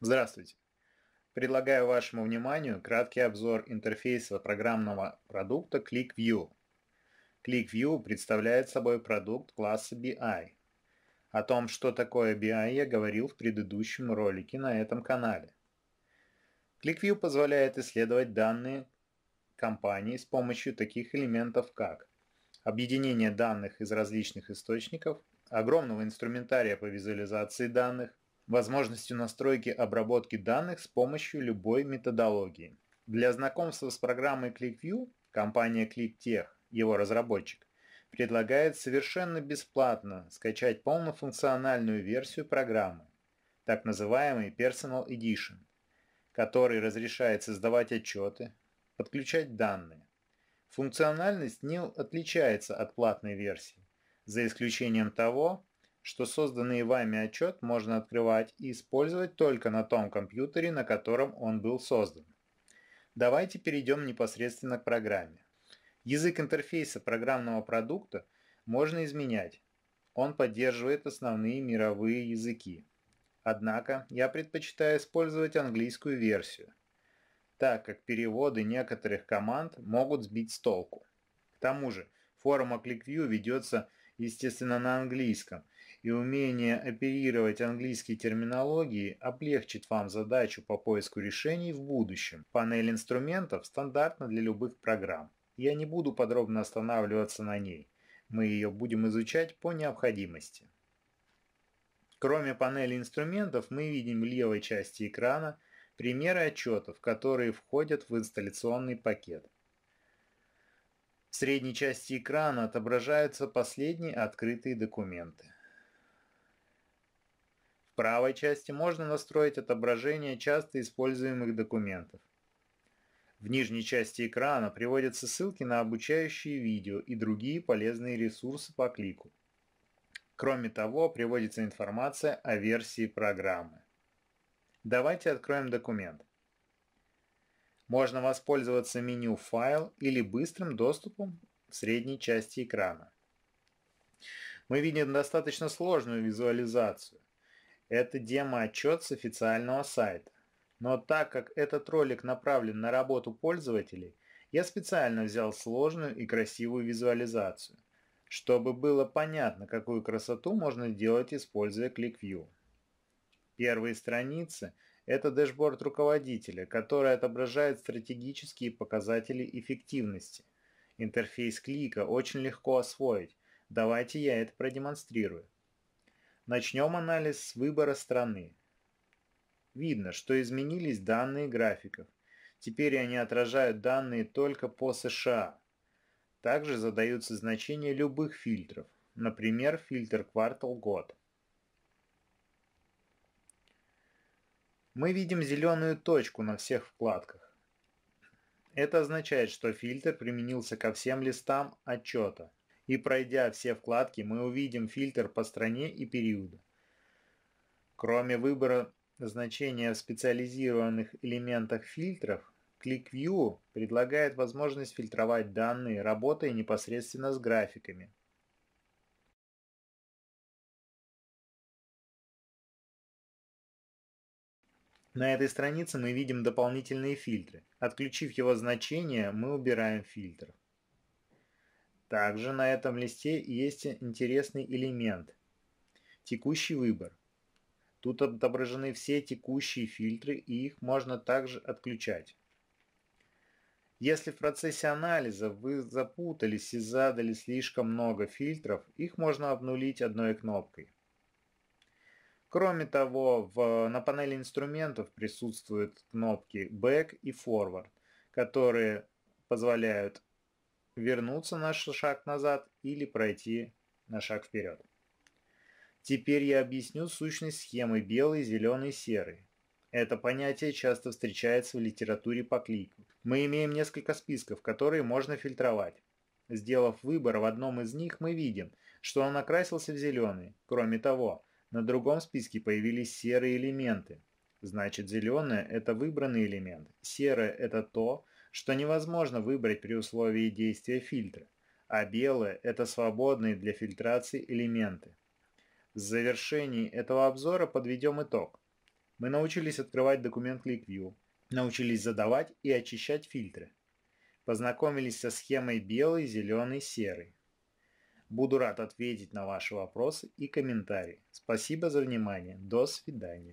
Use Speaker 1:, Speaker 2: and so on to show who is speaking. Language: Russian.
Speaker 1: Здравствуйте! Предлагаю вашему вниманию краткий обзор интерфейса программного продукта ClickView. ClickView представляет собой продукт класса BI. О том, что такое BI, я говорил в предыдущем ролике на этом канале. ClickView позволяет исследовать данные компании с помощью таких элементов, как объединение данных из различных источников, огромного инструментария по визуализации данных – возможностью настройки обработки данных с помощью любой методологии. Для знакомства с программой ClickView компания ClickTech, его разработчик, предлагает совершенно бесплатно скачать полнофункциональную версию программы, так называемый Personal Edition, который разрешает создавать отчеты, подключать данные. Функциональность не отличается от платной версии, за исключением того, что созданный вами отчет можно открывать и использовать только на том компьютере, на котором он был создан. Давайте перейдем непосредственно к программе. Язык интерфейса программного продукта можно изменять. Он поддерживает основные мировые языки. Однако я предпочитаю использовать английскую версию, так как переводы некоторых команд могут сбить с толку. К тому же, форума ClickView ведется, естественно, на английском – и умение оперировать английской терминологией облегчит вам задачу по поиску решений в будущем. Панель инструментов стандартна для любых программ. Я не буду подробно останавливаться на ней. Мы ее будем изучать по необходимости. Кроме панели инструментов, мы видим в левой части экрана примеры отчетов, которые входят в инсталляционный пакет. В средней части экрана отображаются последние открытые документы правой части можно настроить отображение часто используемых документов. В нижней части экрана приводятся ссылки на обучающие видео и другие полезные ресурсы по клику. Кроме того, приводится информация о версии программы. Давайте откроем документ. Можно воспользоваться меню «Файл» или быстрым доступом в средней части экрана. Мы видим достаточно сложную визуализацию. Это демо-отчет с официального сайта. Но так как этот ролик направлен на работу пользователей, я специально взял сложную и красивую визуализацию, чтобы было понятно, какую красоту можно делать, используя ClickView. Первые страницы – это дэшборд руководителя, который отображает стратегические показатели эффективности. Интерфейс клика очень легко освоить, давайте я это продемонстрирую. Начнем анализ с выбора страны. Видно, что изменились данные графиков. Теперь они отражают данные только по США. Также задаются значения любых фильтров, например, фильтр квартал-год. Мы видим зеленую точку на всех вкладках. Это означает, что фильтр применился ко всем листам отчета – и пройдя все вкладки, мы увидим фильтр по стране и периоду. Кроме выбора значения в специализированных элементах фильтров, ClickView предлагает возможность фильтровать данные, работая непосредственно с графиками. На этой странице мы видим дополнительные фильтры. Отключив его значение, мы убираем фильтр. Также на этом листе есть интересный элемент – текущий выбор. Тут отображены все текущие фильтры и их можно также отключать. Если в процессе анализа вы запутались и задали слишком много фильтров, их можно обнулить одной кнопкой. Кроме того, в, на панели инструментов присутствуют кнопки Back и Forward, которые позволяют вернуться на шаг назад или пройти на шаг вперед. Теперь я объясню сущность схемы белый, зеленый, серый. Это понятие часто встречается в литературе по клику. Мы имеем несколько списков, которые можно фильтровать. Сделав выбор в одном из них, мы видим, что он окрасился в зеленый. Кроме того, на другом списке появились серые элементы. Значит, зеленое – это выбранный элемент, серое – это то, что что невозможно выбрать при условии действия фильтра, а белые – это свободные для фильтрации элементы. В завершении этого обзора подведем итог. Мы научились открывать документ ClickView, научились задавать и очищать фильтры. Познакомились со схемой белый, зеленый, серый. Буду рад ответить на ваши вопросы и комментарии. Спасибо за внимание. До свидания.